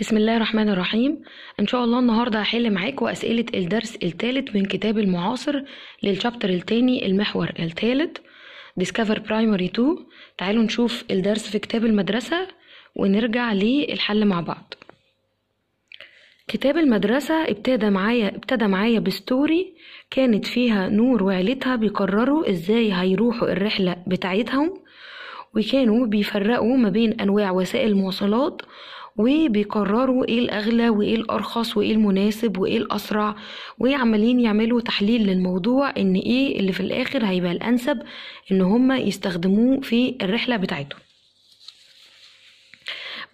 بسم الله الرحمن الرحيم ان شاء الله النهارده هحل معاكم اسئله الدرس الثالث من كتاب المعاصر للشابتر الثاني المحور الثالث ديسكفر برايمري 2 تعالوا نشوف الدرس في كتاب المدرسه ونرجع للحل مع بعض كتاب المدرسة ابتدى معايا ابتدى معايا بستوري كانت فيها نور وعيلتها بيقرروا ازاي هيروحوا الرحلة بتاعتهم وكانوا بيفرقوا ما بين أنواع وسائل المواصلات وبيقرروا ايه الاغلى وايه الارخص وايه المناسب وايه الاسرع وعمالين يعملوا تحليل للموضوع ان ايه اللي في الاخر هيبقى الانسب ان هم يستخدموه في الرحله بتاعتهم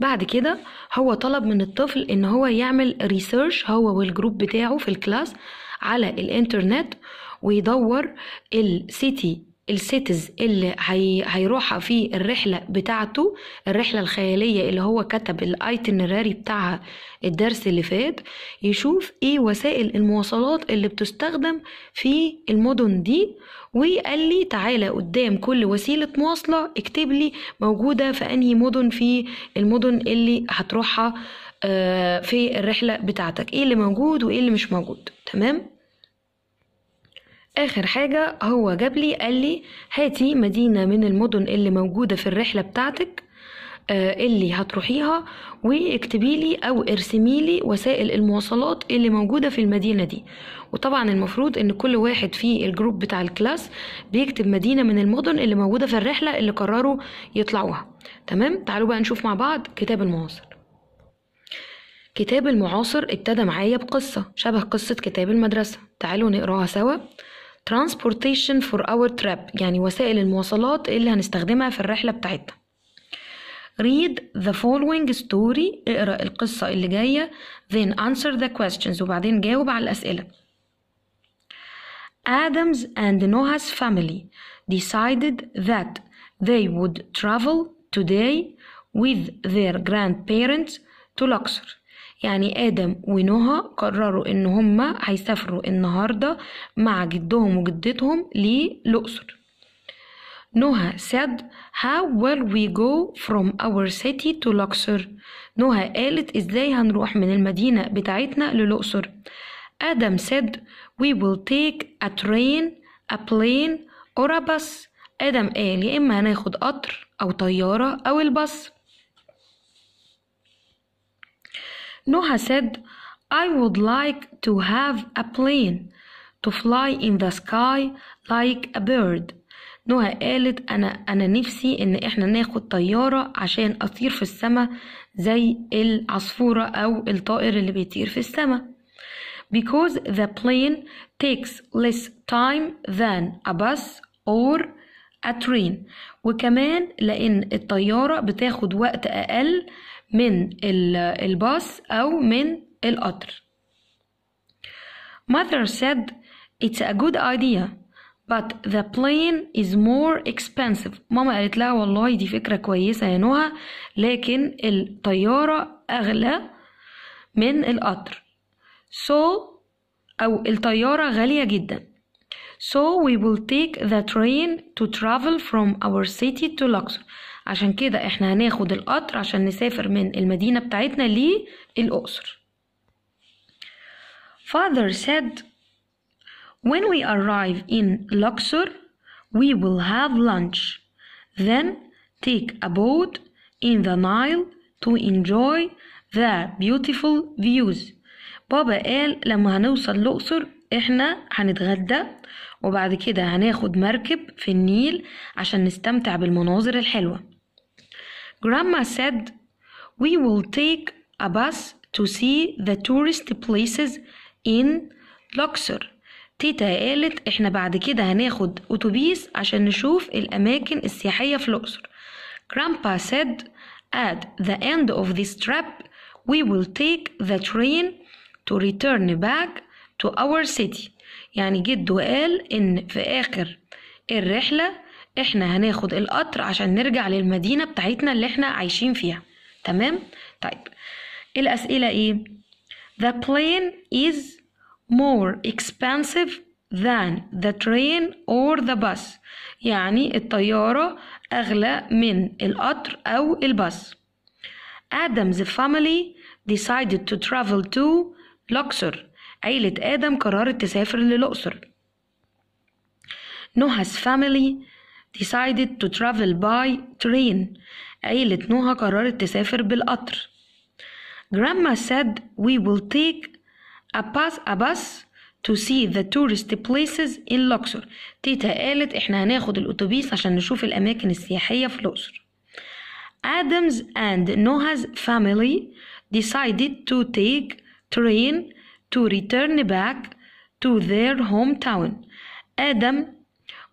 بعد كده هو طلب من الطفل ان هو يعمل ريسيرش هو والجروب بتاعه في الكلاس على الانترنت ويدور السيتي السيتز اللي هي... هيروحها في الرحله بتاعته الرحله الخياليه اللي هو كتب الايتنراري بتاعها الدرس اللي فات يشوف ايه وسائل المواصلات اللي بتستخدم في المدن دي وقال لي تعالى قدام كل وسيله مواصله اكتب لي موجوده في انهي مدن في المدن اللي هتروحها آه، في الرحله بتاعتك ايه اللي موجود وايه اللي مش موجود تمام آخر حاجة هو جابلي قال لي هاتي مدينة من المدن اللي موجودة في الرحلة بتاعتك آه، اللي هتروحيها واكتبيلي او ارسميلي وسائل المواصلات اللي موجوده في المدينه دي وطبعا المفروض ان كل واحد في الجروب بتاع الكلاس بيكتب مدينه من المدن اللي موجوده في الرحله اللي قرروا يطلعوها تمام تعالوا بقى نشوف مع بعض كتاب المعاصر كتاب المعاصر ابتدى معايا بقصه شبه قصه كتاب المدرسه تعالوا نقراها سوا transportation for our trip يعني وسائل المواصلات اللي هنستخدمها في الرحلة بتاعتنا read the following story اقرأ القصة اللي جاية then answer the questions وبعدين جاوب على الأسئلة Adam's and Noah's family decided that they would travel today with their grandparents to Luxor يعني آدم ونوها قرروا إن هما هيسافروا النهاردة مع جدهم وجدتهم للأقصر نوها said, How will we go from our city to Luxor? نوها قالت ازاي هنروح من المدينة بتاعتنا للأقصر؟ آدم said, We will take a train, a plane or a bus. آدم قال يا إما هناخد قطر أو طيارة أو الباص. نوها said, I would like to have a plane to fly in the sky like a bird. نوها قالت أنا أنا نفسي إن إحنا ناخد طيارة عشان أطير في السماء زي العصفورة أو الطائر اللي بيطير في السماء. Because the plane takes less time than a bus or a train. وكمان لأن الطيارة بتاخد وقت أقل من الباص أو من القطر Mother said It's a good idea but the plane is more expensive ماما قالت لها والله دي فكرة كويسة يا نهى لكن الطيارة أغلى من القطر so أو الطيارة غالية جدا So we will take the train to travel from our city to Luxor عشان كده احنا هناخد القطر عشان نسافر من المدينة بتاعتنا للأقصر Father said When we arrive in Luxor we will have lunch then take a boat in the Nile to enjoy the beautiful views بابا قال لما هنوصل لأقصر احنا هنتغدى وبعد كده هناخد مركب في النيل عشان نستمتع بالمناظر الحلوه Grandma said, We will take a bus to see the tourist places in Luxor. تيتا قالت احنا بعد كده هناخد اتوبيس عشان نشوف الاماكن السياحية في الاقصر grandpa said at the end of this trip we will take the train to return back to our city يعني جده قال ان في اخر الرحلة. احنا هناخد القطر عشان نرجع للمدينه بتاعتنا اللي احنا عايشين فيها تمام طيب الاسئله ايه the plane is more expensive than the train or the bus يعني الطيارة أغلى من القطر أو الباص Adam's family decided to travel to Luxor عيلة آدم قررت تسافر للأقصر Noah's family decided to travel by train عيلة نوها قررت تسافر بالقطر Grandma said we will take a bus a bus to see the tourist places in Luxor تيتا قالت احنا هناخد الاتوبيس عشان نشوف الاماكن السياحية في الأقصر Adams and Noah's family decided to take train to return back to their hometown. Adam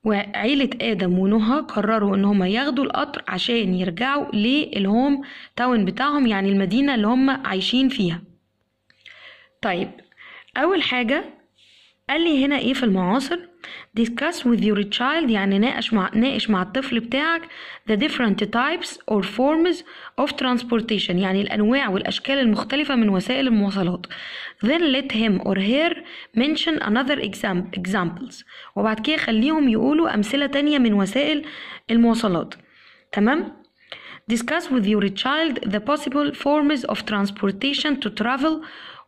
وعيلة آدم ونوها قرروا إن هما ياخدوا القطر عشان يرجعوا للهوم تاون بتاعهم يعني المدينة اللي هما عايشين فيها طيب أول حاجة قال لي هنا ايه في المعاصر discuss with your child يعني ناقش مع ناقش مع الطفل بتاعك the different types or forms of transportation يعني الانواع والاشكال المختلفه من وسائل المواصلات then let him or her mention another examples وبعد كده خليهم يقولوا امثله تانية من وسائل المواصلات تمام discuss with your child the possible forms of transportation to travel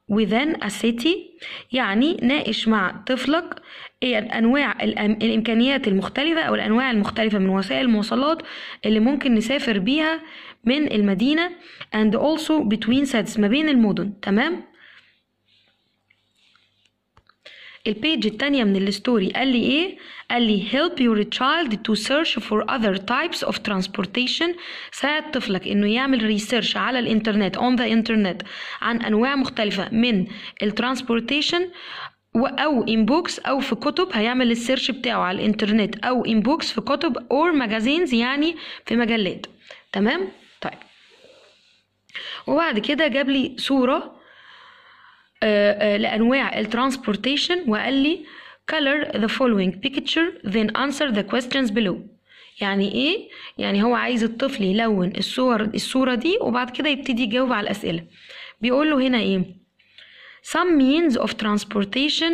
within a city يعني ناقش مع طفلك إيه انواع الامكانيات المختلفه او الانواع المختلفه من وسائل المواصلات اللي ممكن نسافر بيها من المدينه and also between cities ما بين المدن تمام البيج التانية من الستوري قال لي ايه قال لي help your child to search for other types of transportation ساعد طفلك انه يعمل ريسيرش على الانترنت on the internet عن انواع مختلفة من الترانسبورتيشن او in books او في كتب هيعمل السيرش بتاعه على الانترنت او in books في كتب or magazines يعني في مجلات تمام طيب وبعد كده جاب لي صوره آه، آه، لأنواع الترانسبورتيشن وقال لي color the following picture then answer the questions below يعني ايه يعني هو عايز الطفل يلون الصور الصوره دي وبعد كده يبتدي يجاوب على الاسئله بيقول له هنا ايه some means of transportation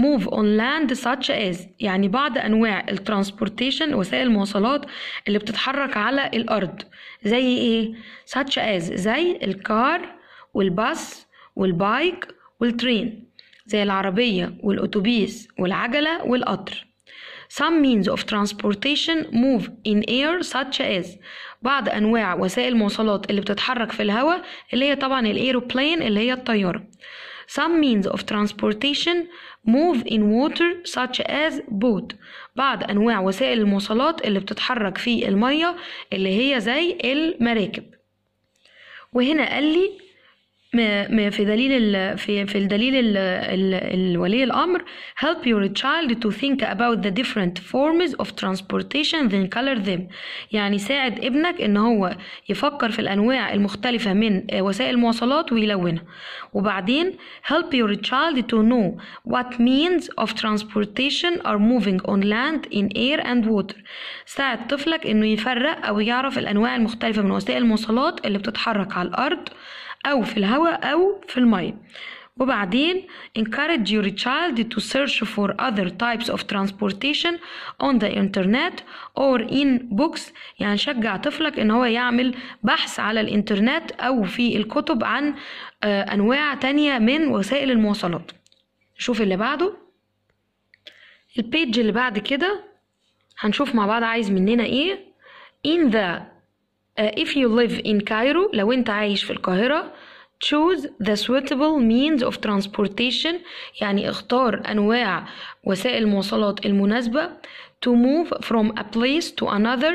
move on land such as يعني بعض انواع الترانسبورتيشن وسائل المواصلات اللي بتتحرك على الارض زي ايه such as زي الكار والباص والبايك والترين زي العربية والأتوبيس والعجلة والقطر Some means of transportation move in air such as بعض أنواع وسائل المواصلات اللي بتتحرك في الهواء اللي هي طبعا الإيروبلين اللي هي الطيارة Some means of transportation move in water such as boat بعض أنواع وسائل المواصلات اللي بتتحرك في المية اللي هي زي المراكب وهنا قال لي في دليل في في الدليل الولي الامر help your child to think about the different forms of transportation then color them يعني ساعد ابنك ان هو يفكر في الانواع المختلفه من وسائل المواصلات ويلونها وبعدين help your child to know what means of transportation are moving on land in air and water ساعد طفلك انه يفرق او يعرف الانواع المختلفه من وسائل المواصلات اللي بتتحرك على الارض أو في الهواء أو في المية وبعدين encourage your child to search for other types of transportation on the internet or in books يعني شجع طفلك ان هو يعمل بحث على الانترنت او في الكتب عن آه، انواع تانية من وسائل المواصلات شوف اللي بعده البيج اللي بعد كده هنشوف مع بعض عايز مننا ايه in the Uh, if you live in Cairo لو أنت عايش في القاهرة choose the suitable means of transportation يعني اختار أنواع وسائل المواصلات المناسبة to move from a place to another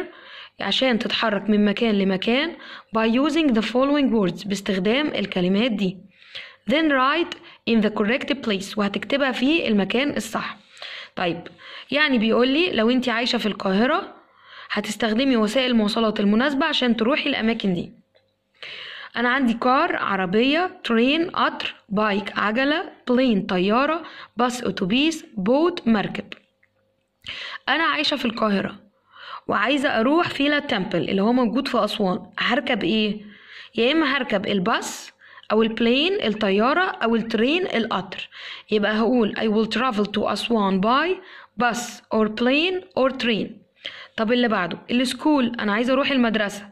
عشان تتحرك من مكان لمكان by using the following words باستخدام الكلمات دي then write in the correct place وهتكتبها في المكان الصح طيب يعني بيقولي لو انت عايشة في القاهرة هتستخدمي وسائل المواصلات المناسبة عشان تروحي الأماكن دي أنا عندي كار عربية ترين قطر بايك عجلة بلين طيارة باص أتوبيس بوت مركب أنا عايشة في القاهرة وعايزة أروح فيلا تمبل اللي هو موجود في أسوان هركب إيه؟ يا إما هركب الباص أو البلين الطيارة أو الترين القطر يبقى هقول I will travel to Aswan by bus or plane or train طب اللي بعده السكول انا عايزه اروح المدرسه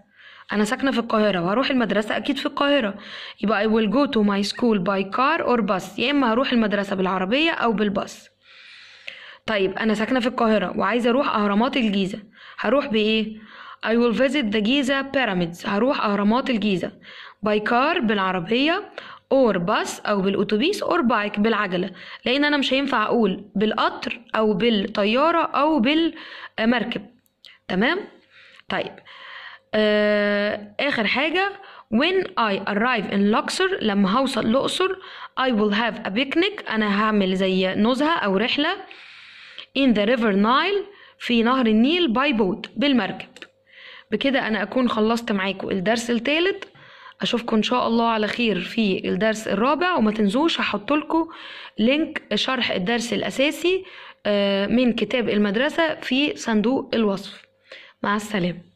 انا ساكنه في القاهره وهروح المدرسه اكيد في القاهره يبقى I will go to my school by car or bus يا اما هروح المدرسه بالعربيه او بالباص طيب انا ساكنه في القاهره وعايزه اروح اهرامات الجيزه هروح بايه I will visit the جيزه بيراميدز هروح اهرامات الجيزه by car بالعربيه اور باص او بالاتوبيس اور بايك بالعجله لان انا مش هينفع اقول بالقطر او بالطياره او بالمركب تمام طيب آه اخر حاجه when I arrive in Luxor لما هوصل الأقصر I will have a picnic أنا هعمل زي نزهة أو رحلة in the river Nile في نهر النيل by boat بالمركب بكده أنا أكون خلصت معاكم الدرس الثالث أشوفكم إن شاء الله على خير في الدرس الرابع وما تنزوش هحطلكوا لينك شرح الدرس الأساسي آه، من كتاب المدرسة في صندوق الوصف مع السلامه